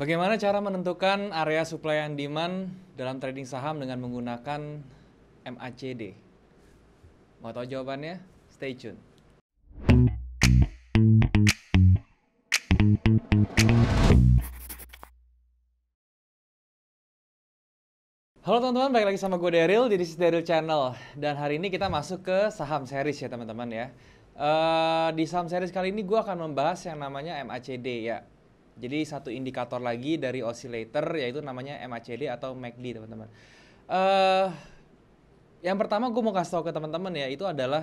Bagaimana cara menentukan area supply and demand dalam trading saham dengan menggunakan MACD? Mau tahu jawabannya? Stay tune. Halo teman-teman, balik lagi sama gue Daryl di This Daryl Channel Dan hari ini kita masuk ke saham series ya teman-teman ya uh, Di saham series kali ini gue akan membahas yang namanya MACD ya jadi satu indikator lagi dari oscillator yaitu namanya MACD atau MACD teman-teman. Uh, yang pertama gue mau kasih tau ke teman-teman ya itu adalah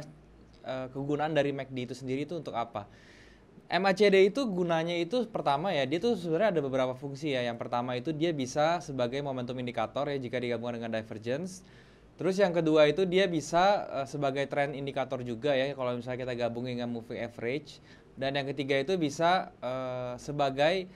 uh, kegunaan dari MACD itu sendiri itu untuk apa? MACD itu gunanya itu pertama ya dia itu sebenarnya ada beberapa fungsi ya. Yang pertama itu dia bisa sebagai momentum indikator ya jika digabungkan dengan divergence. Terus yang kedua itu dia bisa eh, sebagai trend indikator juga ya kalau misalnya kita gabungin dengan moving average. Dan yang ketiga itu bisa uh, sebagai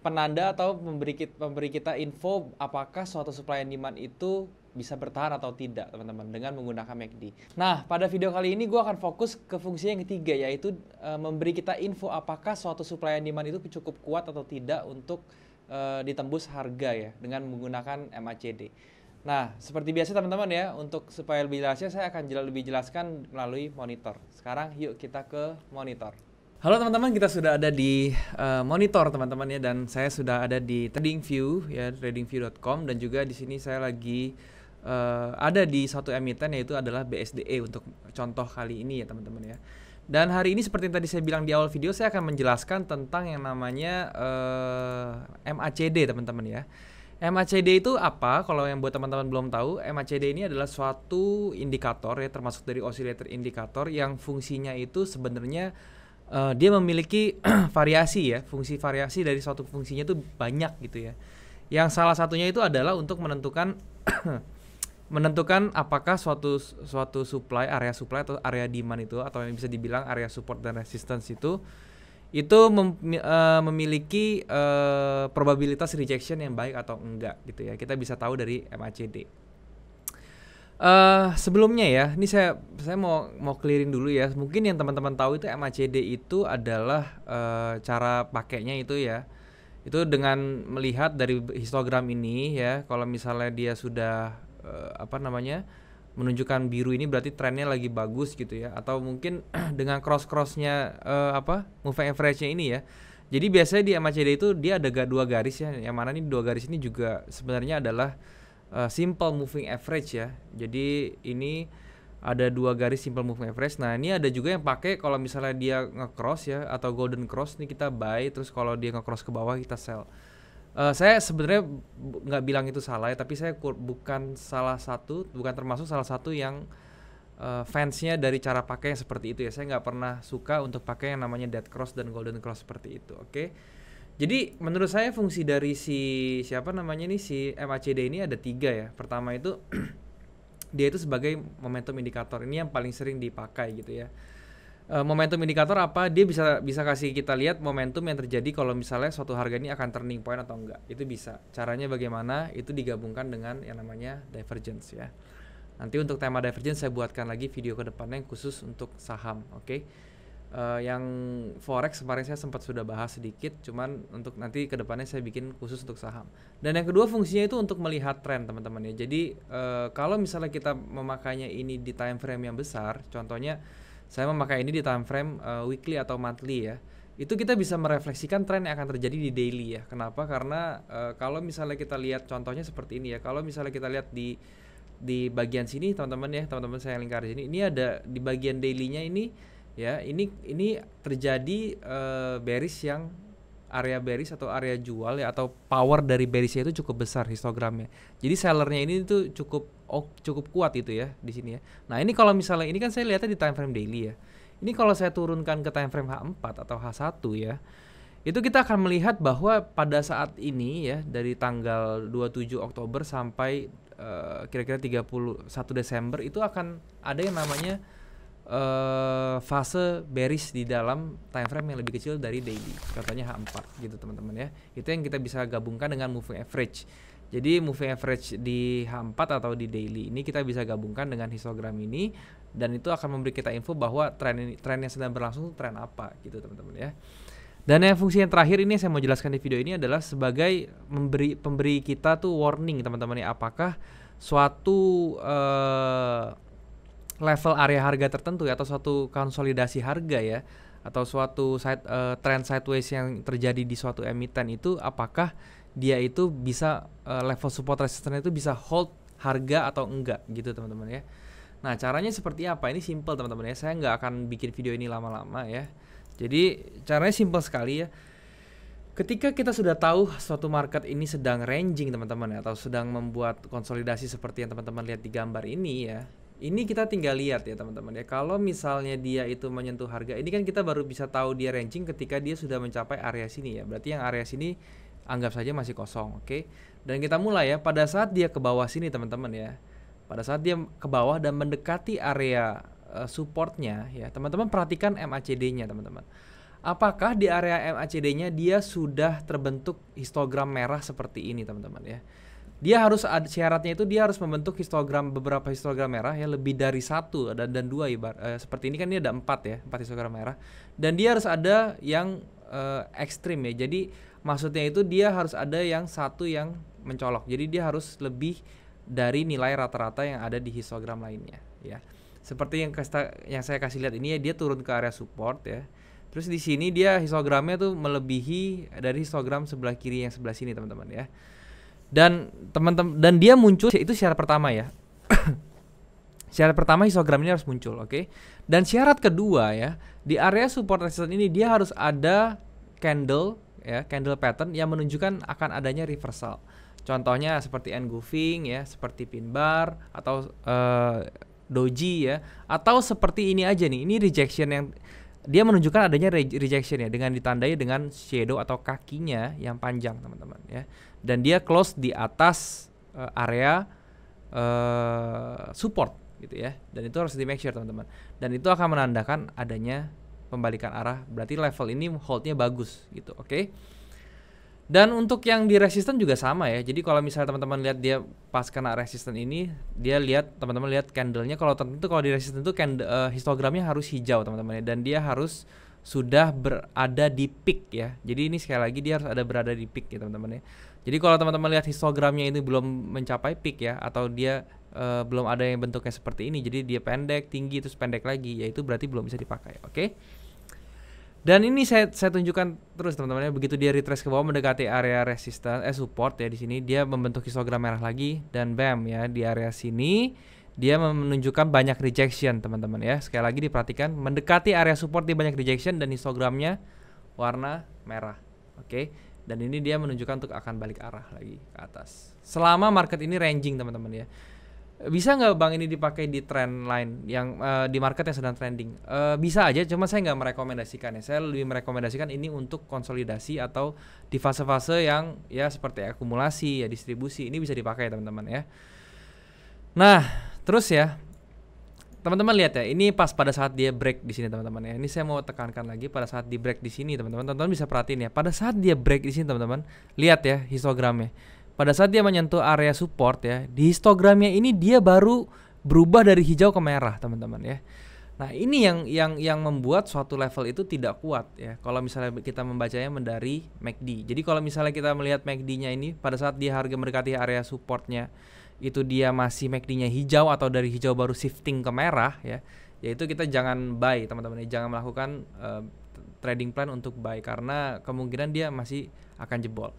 penanda atau memberi kita, memberi kita info apakah suatu supply and demand itu bisa bertahan atau tidak teman-teman dengan menggunakan MACD. Nah pada video kali ini gue akan fokus ke fungsi yang ketiga yaitu e, memberi kita info apakah suatu supply and demand itu cukup kuat atau tidak untuk e, ditembus harga ya dengan menggunakan MACD. Nah seperti biasa teman-teman ya untuk supaya lebih jelasnya saya akan jelas lebih jelaskan melalui monitor. Sekarang yuk kita ke monitor. Halo teman-teman, kita sudah ada di uh, monitor teman-teman ya dan saya sudah ada di TradingView ya tradingview.com dan juga di sini saya lagi uh, ada di satu emiten yaitu adalah BSDE untuk contoh kali ini ya teman-teman ya. Dan hari ini seperti yang tadi saya bilang di awal video saya akan menjelaskan tentang yang namanya uh, eh, MACD teman-teman ya. MACD itu apa? Kalau yang buat teman-teman belum tahu, MACD ini adalah suatu indikator ya termasuk dari oscillator indikator yang fungsinya itu sebenarnya uh, dia memiliki variasi ya fungsi variasi dari suatu fungsinya itu banyak gitu ya yang salah satunya itu adalah untuk menentukan menentukan apakah suatu suatu supply area supply atau area demand itu atau yang bisa dibilang area support dan resistance itu itu mem, uh, memiliki uh, probabilitas rejection yang baik atau enggak gitu ya kita bisa tahu dari MACD Eh, sebelumnya ya, ini saya saya mau mau clearin dulu ya. Mungkin yang teman-teman tahu itu MACD itu adalah uh, cara pakainya itu ya. Itu dengan melihat dari histogram ini ya, kalau misalnya dia sudah uh, apa namanya menunjukkan biru ini berarti trennya lagi bagus gitu ya. Atau mungkin dengan cross-crossnya uh, apa moving average-nya ini ya. Jadi biasanya di MACD itu dia ada dua garis ya. Yang mana nih dua garis ini juga sebenarnya adalah uh, simple moving average ya. Jadi ini ada dua garis simple moving average. Nah, ini ada juga yang pakai kalau misalnya dia nge-cross ya atau golden cross nih kita buy terus kalau dia nge-cross ke bawah kita sell. Uh, saya sebenarnya nggak bilang itu salah ya, tapi saya bukan salah satu, bukan termasuk salah satu yang uh, fansnya dari cara pakai yang seperti itu ya. Saya nggak pernah suka untuk pakai yang namanya dead cross dan golden cross seperti itu. Oke. Jadi menurut saya fungsi dari si siapa namanya nih si MACD ini ada tiga ya. Pertama itu dia itu sebagai momentum indikator ini yang paling sering dipakai gitu ya. E, momentum indikator apa? Dia bisa bisa kasih kita lihat momentum yang terjadi kalau misalnya suatu harga ini akan turning point atau enggak. Itu bisa. Caranya bagaimana? Itu digabungkan dengan yang namanya divergence ya. Nanti untuk tema divergence saya buatkan lagi video kedepannya yang khusus untuk saham. Oke. Okay? Uh, yang forex kemarin saya sempat sudah bahas sedikit, cuman untuk nanti kedepannya saya bikin khusus untuk saham. Dan yang kedua fungsinya itu untuk melihat tren teman-teman ya. Jadi uh, kalau misalnya kita memakainya ini di time frame yang besar, contohnya saya memakai ini di time frame uh, weekly atau monthly ya itu kita bisa merefleksikan tren yang akan terjadi di daily ya. Kenapa? Karena uh, kalau misalnya kita lihat contohnya seperti ini ya. Kalau misalnya kita lihat di di bagian sini teman-teman ya, teman-teman saya lingkar di sini. Ini ada di bagian dailynya ini ya ini ini terjadi uh, eh, beris yang area beris atau area jual ya atau power dari berisnya itu cukup besar histogramnya. Jadi sellernya ini tuh cukup oh, cukup kuat itu ya di sini ya. Nah, ini kalau misalnya ini kan saya lihatnya di time frame daily ya. Ini kalau saya turunkan ke time frame H4 atau H1 ya. Itu kita akan melihat bahwa pada saat ini ya dari tanggal 27 Oktober sampai eh, kira-kira uh, 31 Desember itu akan ada yang namanya uh, fase bearish di dalam time frame yang lebih kecil dari daily katanya H4 gitu teman-teman ya itu yang kita bisa gabungkan dengan moving average jadi moving average di H4 atau di daily ini kita bisa gabungkan dengan histogram ini dan itu akan memberi kita info bahwa tren ini, tren yang sedang berlangsung tren apa gitu teman-teman ya dan yang fungsi yang terakhir ini yang saya mau jelaskan di video ini adalah sebagai memberi pemberi kita tuh warning teman-teman ya apakah suatu uh, level area harga tertentu ya, atau suatu konsolidasi harga ya atau suatu side, uh, trend sideways yang terjadi di suatu emiten itu apakah dia itu bisa uh, level support resistance itu bisa hold harga atau enggak gitu teman-teman ya. Nah caranya seperti apa ini simple teman-teman ya. Saya nggak akan bikin video ini lama-lama ya. Jadi caranya simple sekali ya. Ketika kita sudah tahu suatu market ini sedang ranging teman-teman ya atau sedang membuat konsolidasi seperti yang teman-teman lihat di gambar ini ya ini kita tinggal lihat ya teman-teman ya kalau misalnya dia itu menyentuh harga ini kan kita baru bisa tahu dia ranging ketika dia sudah mencapai area sini ya berarti yang area sini anggap saja masih kosong oke okay? dan kita mulai ya pada saat dia ke bawah sini teman-teman ya pada saat dia ke bawah dan mendekati area eh, supportnya ya teman-teman perhatikan MACD-nya teman-teman apakah di area MACD-nya dia sudah terbentuk histogram merah seperti ini teman-teman ya dia harus ada syaratnya itu dia harus membentuk histogram beberapa histogram merah ya lebih dari satu dan dan dua ibar eh, seperti ini kan ini ada empat ya empat histogram merah dan dia harus ada yang eh, ekstrim ya jadi maksudnya itu dia harus ada yang satu yang mencolok jadi dia harus lebih dari nilai rata-rata yang ada di histogram lainnya ya seperti yang kesta, yang saya kasih lihat ini ya dia turun ke area support ya terus di sini dia histogramnya tuh melebihi dari histogram sebelah kiri yang sebelah sini teman-teman ya dan teman-teman dan dia muncul itu syarat pertama ya syarat pertama histogram ini harus muncul oke okay? dan syarat kedua ya di area support resistance ini dia harus ada candle ya candle pattern yang menunjukkan akan adanya reversal contohnya seperti engulfing ya seperti pin bar atau uh, doji ya atau seperti ini aja nih ini rejection yang dia menunjukkan adanya re rejection ya dengan ditandai dengan shadow atau kakinya yang panjang teman-teman ya dan dia close di atas uh, area uh, support gitu ya dan itu harus di make sure teman-teman dan itu akan menandakan adanya pembalikan arah berarti level ini holdnya bagus gitu oke okay? Dan untuk yang di resisten juga sama ya. Jadi kalau misalnya teman-teman lihat dia pas kena resisten ini, dia lihat teman-teman lihat candlenya. Kalau tentu kalau di resisten itu candle, uh, histogramnya harus hijau teman-teman ya. Dan dia harus sudah berada di peak ya. Jadi ini sekali lagi dia harus ada berada di peak ya teman-teman ya. Jadi kalau teman-teman lihat histogramnya ini belum mencapai peak ya, atau dia uh, belum ada yang bentuknya seperti ini, jadi dia pendek, tinggi, terus pendek lagi, yaitu berarti belum bisa dipakai. Oke? Okay? Dan ini saya saya tunjukkan terus teman-teman ya begitu dia retrace ke bawah mendekati area resisten eh support ya di sini dia membentuk histogram merah lagi dan bam ya di area sini dia menunjukkan banyak rejection teman-teman ya. Sekali lagi diperhatikan mendekati area support dia banyak rejection dan histogramnya warna merah. Oke. Okay? Dan ini dia menunjukkan untuk akan balik arah lagi ke atas. Selama market ini ranging teman-teman ya bisa nggak bang ini dipakai di trend lain yang uh, di market yang sedang trending? Uh, bisa aja, cuma saya nggak merekomendasikan ya. Saya lebih merekomendasikan ini untuk konsolidasi atau di fase-fase yang ya seperti akumulasi ya distribusi ini bisa dipakai teman-teman ya. Nah terus ya teman-teman lihat ya ini pas pada saat dia break di sini teman-teman ya ini saya mau tekankan lagi pada saat di break di sini teman-teman teman-teman bisa perhatiin ya pada saat dia break di sini teman-teman lihat ya histogramnya pada saat dia menyentuh area support ya, di histogramnya ini dia baru berubah dari hijau ke merah, teman-teman ya. Nah, ini yang yang yang membuat suatu level itu tidak kuat ya. Kalau misalnya kita membacanya dari MACD. Jadi kalau misalnya kita melihat MACD-nya ini pada saat dia harga mendekati area supportnya itu dia masih MACD-nya hijau atau dari hijau baru shifting ke merah ya. Yaitu kita jangan buy, teman-teman. ya. Jangan melakukan uh, trading plan untuk buy karena kemungkinan dia masih akan jebol.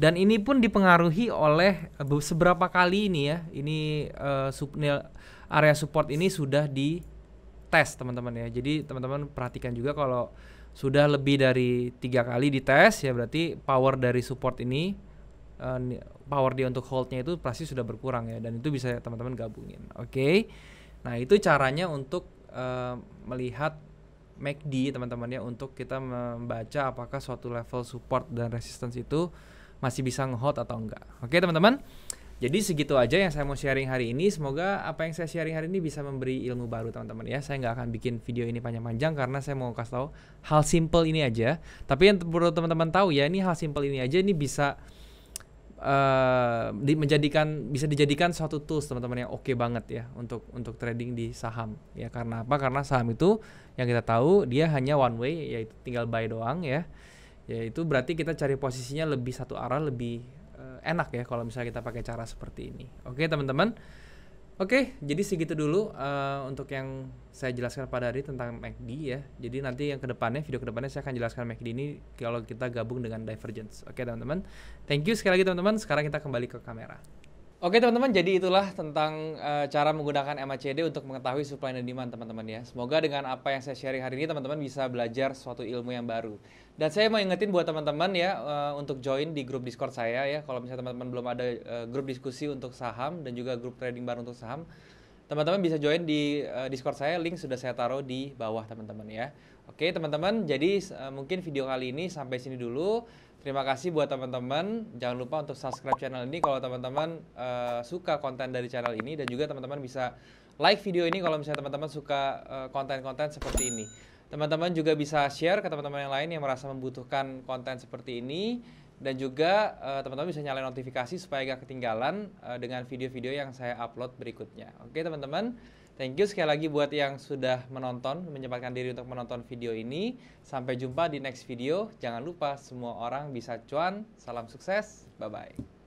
Dan ini pun dipengaruhi oleh eh, seberapa kali ini ya, ini uh, eh, sub, area support ini sudah di tes teman-teman ya. Jadi teman-teman perhatikan juga kalau sudah lebih dari tiga kali di test ya berarti power dari support ini uh, power dia untuk holdnya itu pasti sudah berkurang ya dan itu bisa teman-teman gabungin. Oke. Okay? Nah, itu caranya untuk uh, melihat MACD teman-teman ya untuk kita membaca apakah suatu level support dan resistance itu masih bisa ngehot atau enggak. Oke, teman-teman. Jadi segitu aja yang saya mau sharing hari ini. Semoga apa yang saya sharing hari ini bisa memberi ilmu baru teman-teman ya. Saya nggak akan bikin video ini panjang-panjang karena saya mau kasih tahu hal simple ini aja. Tapi yang perlu teman-teman tahu ya, ini hal simple ini aja ini bisa uh, di, menjadikan bisa dijadikan suatu tools teman-teman yang oke okay banget ya untuk untuk trading di saham ya. Karena apa? Karena saham itu yang kita tahu dia hanya one way yaitu tinggal buy doang ya ya itu berarti kita cari posisinya lebih satu arah lebih uh, enak ya kalau misalnya kita pakai cara seperti ini oke okay, teman-teman oke okay, jadi segitu dulu uh, untuk yang saya jelaskan pada hari tentang MACD ya jadi nanti yang kedepannya video kedepannya saya akan jelaskan MACD ini kalau kita gabung dengan divergence oke okay, teman-teman thank you sekali lagi teman-teman sekarang kita kembali ke kamera Oke teman-teman, jadi itulah tentang uh, cara menggunakan MACD untuk mengetahui supply dan demand teman-teman ya. Semoga dengan apa yang saya sharing hari ini teman-teman bisa belajar suatu ilmu yang baru. Dan saya mau ingetin buat teman-teman ya uh, untuk join di grup Discord saya ya. Kalau misalnya teman-teman belum ada uh, grup diskusi untuk saham dan juga grup trading baru untuk saham, teman-teman bisa join di uh, Discord saya. Link sudah saya taruh di bawah teman-teman ya. Oke teman-teman, jadi uh, mungkin video kali ini sampai sini dulu. Terima kasih buat teman-teman. Jangan lupa untuk subscribe channel ini kalau teman-teman uh, suka konten dari channel ini dan juga teman-teman bisa like video ini kalau misalnya teman-teman suka eh, konten-konten uh, seperti ini. Teman-teman juga bisa share ke teman-teman yang lain yang merasa membutuhkan konten seperti ini dan juga eh, teman-teman bisa nyalain notifikasi supaya gak ketinggalan uh, dengan video-video yang saya upload berikutnya. Oke, teman-teman. Thank you sekali lagi buat yang sudah menonton, menyempatkan diri untuk menonton video ini. Sampai jumpa di next video. Jangan lupa semua orang bisa cuan. Salam sukses. Bye-bye.